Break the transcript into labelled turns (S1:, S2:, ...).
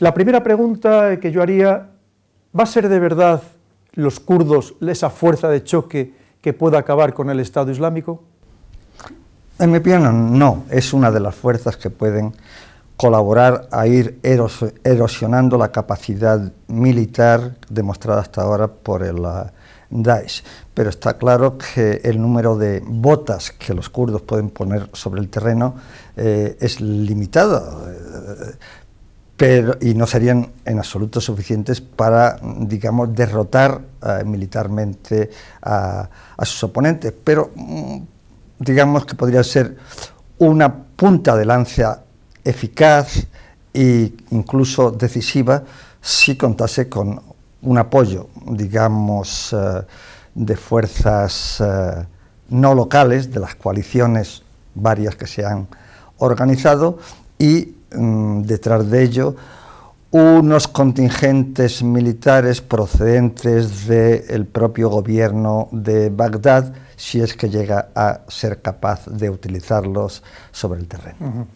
S1: La primera pregunta que yo haría, ¿va a ser de verdad los kurdos esa fuerza de choque que pueda acabar con el Estado Islámico?
S2: En mi opinión, no. Es una de las fuerzas que pueden colaborar a ir erosionando la capacidad militar demostrada hasta ahora por el ah, Daesh. Pero está claro que el número de botas que los kurdos pueden poner sobre el terreno eh, es limitado.
S3: Eh,
S2: y no serían en absoluto suficientes para, digamos, derrotar eh, militarmente a, sus oponentes, pero mm, digamos que podría ser una punta de lanza eficaz e incluso decisiva si contase con un apoyo, digamos, eh, de fuerzas eh, no locales, de las coaliciones varias que se han organizado y Mm, detrás de ello unos contingentes militares procedentes del propio gobierno de Bagdad, si es que llega a ser capaz de utilizarlos sobre el
S3: terreno.